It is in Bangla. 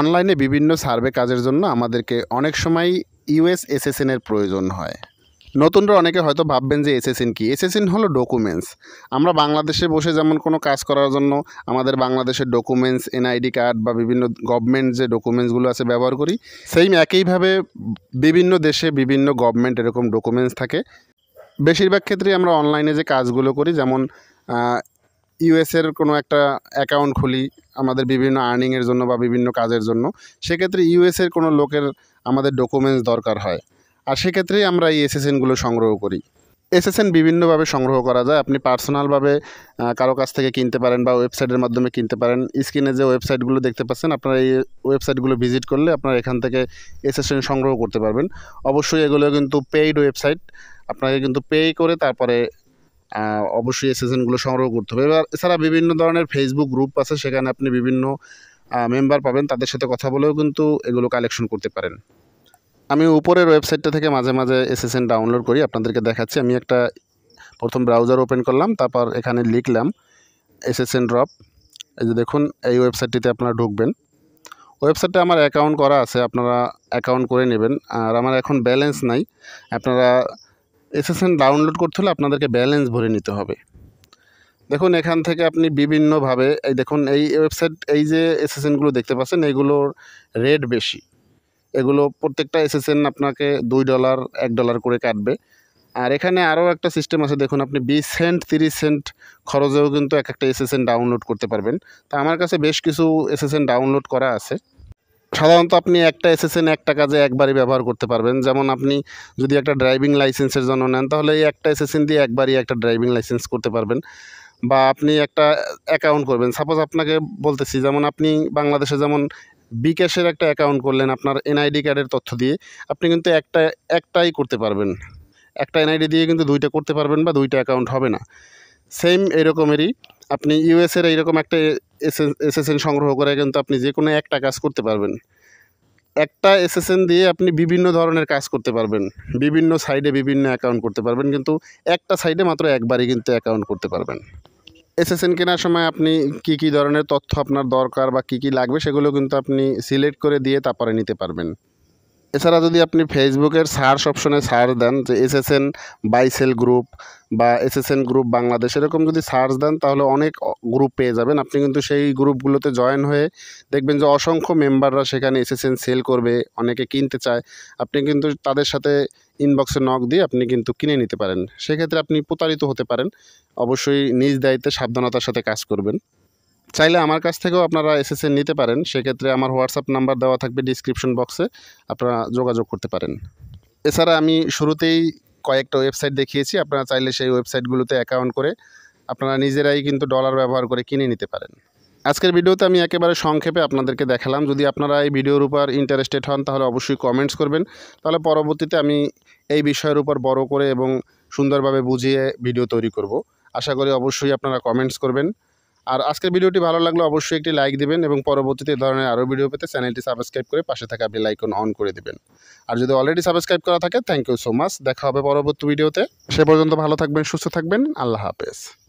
অনলাইনে বিভিন্ন সার্ভে কাজের জন্য আমাদেরকে অনেক সময় ইউএস এর প্রয়োজন হয় নতুনরা অনেকে হয়তো ভাববেন যে এসএসএন কি এসএসএন হলো ডকুমেন্টস আমরা বাংলাদেশে বসে যেমন কোনো কাজ করার জন্য আমাদের বাংলাদেশের ডকুমেন্টস এনআইডি কার্ড বা বিভিন্ন গভর্নমেন্ট যে ডকুমেন্টসগুলো আছে ব্যবহার করি সেইম একইভাবে বিভিন্ন দেশে বিভিন্ন গভর্নমেন্ট এরকম ডকুমেন্টস থাকে বেশিরভাগ ক্ষেত্রে আমরা অনলাইনে যে কাজগুলো করি যেমন ইউএসের কোনো একটা অ্যাকাউন্ট খুলি আমাদের বিভিন্ন আর্নিংয়ের জন্য বা বিভিন্ন কাজের জন্য সেক্ষেত্রে ইউএসের কোনো লোকের আমাদের ডকুমেন্টস দরকার হয় আর সেক্ষেত্রেই আমরা এই এসএসএনগুলো সংগ্রহ করি এসএসএন বিভিন্নভাবে সংগ্রহ করা যায় আপনি পার্সোনালভাবে কারো কাছ থেকে কিনতে পারেন বা ওয়েবসাইটের মাধ্যমে কিনতে পারেন স্ক্রিনে যে ওয়েবসাইটগুলো দেখতে পাচ্ছেন আপনারা এই ওয়েবসাইটগুলো ভিজিট করলে আপনারা এখান থেকে এসএসএন সংগ্রহ করতে পারবেন অবশ্যই এগুলো কিন্তু পেইড ওয়েবসাইট আপনাকে কিন্তু পে করে তারপরে অবশ্যই এই সেশনগুলো সংগ্রহ করতে হবে এবার এছাড়া বিভিন্ন ধরনের ফেসবুক গ্রুপ আছে সেখানে আপনি বিভিন্ন মেম্বার পাবেন তাদের সাথে কথা বলেও কিন্তু এগুলো কালেকশন করতে পারেন আমি উপরের ওয়েবসাইটটা থেকে মাঝে মাঝে এসএসএন ডাউনলোড করি আপনাদেরকে দেখাচ্ছি আমি একটা প্রথম ব্রাউজার ওপেন করলাম তারপর এখানে লিখলাম এসএসএন ড্রপ এই যে দেখুন এই ওয়েবসাইটটিতে আপনারা ঢুকবেন ওয়েবসাইটে আমার অ্যাকাউন্ট করা আছে আপনারা অ্যাকাউন্ট করে নেবেন আর আমার এখন ব্যালেন্স নাই আপনারা এসএসএন ডাউনলোড করতে হলে আপনাদেরকে ব্যালেন্স ভরে নিতে হবে দেখুন এখান থেকে আপনি বিভিন্নভাবে এই দেখুন এই ওয়েবসাইট এই যে এসএসএনগুলো দেখতে পাচ্ছেন এইগুলোর রেট বেশি এগুলো প্রত্যেকটা এসএসএন আপনাকে দুই ডলার এক ডলার করে কাটবে আর এখানে আরও একটা সিস্টেম আছে দেখুন আপনি বিশ সেন্ট তিরিশ সেন্ট খরচেও কিন্তু এক একটা এসএসএন ডাউনলোড করতে পারবেন তা আমার কাছে বেশ কিছু এসএসএন ডাউনলোড করা আছে সাধারণত আপনি একটা এসএসএন একটা কাজে একবারই ব্যবহার করতে পারবেন যেমন আপনি যদি একটা ড্রাইভিং লাইসেন্সের জন্য নেন তাহলে এই একটা এসএসএন দিয়ে একবারই একটা ড্রাইভিং লাইসেন্স করতে পারবেন বা আপনি একটা অ্যাকাউন্ট করবেন সাপোজ আপনাকে বলতেছি যেমন আপনি বাংলাদেশে যেমন বিকাশের একটা অ্যাকাউন্ট করলেন আপনার এনআইডি কার্ডের তথ্য দিয়ে আপনি কিন্তু একটা একটাই করতে পারবেন একটা এনআইডি দিয়ে কিন্তু দুইটা করতে পারবেন বা দুইটা অ্যাকাউন্ট হবে না সেম এরকমেরই আপনি ইউএসের এইরকম একটা এস সংগ্রহ করে কিন্তু আপনি যে কোনো একটা কাজ করতে পারবেন একটা এসএসএন দিয়ে আপনি বিভিন্ন ধরনের কাজ করতে পারবেন বিভিন্ন সাইডে বিভিন্ন অ্যাকাউন্ট করতে পারবেন কিন্তু একটা সাইডে মাত্র একবারই কিন্তু অ্যাকাউন্ট করতে পারবেন এসএসএন কেনার সময় আপনি কি কি ধরনের তথ্য আপনার দরকার বা কি কি লাগবে সেগুলো কিন্তু আপনি সিলেক্ট করে দিয়ে তারপরে নিতে পারবেন এছাড়া যদি আপনি ফেসবুকের সার্চ অপশনে সার্চ দেন যে এসএসএন বাইসেল গ্রুপ বা এসএসএন গ্রুপ বাংলাদেশ এরকম যদি সার্চ দেন তাহলে অনেক গ্রুপ পেয়ে যাবেন আপনি কিন্তু সেই গ্রুপগুলোতে জয়েন হয়ে দেখবেন যে অসংখ্য মেম্বাররা সেখানে এসএসএন সেল করবে অনেকে কিনতে চায় আপনি কিন্তু তাদের সাথে ইনবক্সে নক দিয়ে আপনি কিন্তু কিনে নিতে পারেন সেক্ষেত্রে আপনি প্রতারিত হতে পারেন অবশ্যই নিজ দায়িত্বে সাবধানতার সাথে কাজ করবেন চাইলে আমার কাছ থেকেও আপনারা এসএসএন নিতে পারেন সেক্ষেত্রে আমার হোয়াটসঅ্যাপ নাম্বার দেওয়া থাকবে ডিসক্রিপশন বক্সে আপনারা যোগাযোগ করতে পারেন এছাড়া আমি শুরুতেই কয়েকটা ওয়েবসাইট দেখিয়েছি আপনারা চাইলে সেই ওয়েবসাইটগুলোতে অ্যাকাউন্ট করে আপনারা নিজেরাই কিন্তু ডলার ব্যবহার করে কিনে নিতে পারেন আজকের ভিডিওতে আমি একেবারে সংক্ষেপে আপনাদেরকে দেখালাম যদি আপনারা এই ভিডিওর উপর ইন্টারেস্টেড হন তাহলে অবশ্যই কমেন্টস করবেন তাহলে পরবর্তীতে আমি এই বিষয়ের উপর বড় করে এবং সুন্দরভাবে বুঝিয়ে ভিডিও তৈরি করব আশা করি অবশ্যই আপনারা কমেন্টস করবেন আর আজকের ভিডিওটি ভালো লাগলে অবশ্যই একটি লাইক দিবেন এবং পরবর্তীতে এ ধরনের আরও ভিডিও পেতে চ্যানেলটি সাবস্ক্রাইব করে পাশে থাকা বেল আইকন অন করে দেবেন আর যদি অলরেডি সাবস্ক্রাইব করা থাকে থ্যাংক ইউ সো মাচ দেখা হবে পরবর্তী ভিডিওতে সে পর্যন্ত ভালো থাকবেন সুস্থ থাকবেন আল্লাহ হাফেজ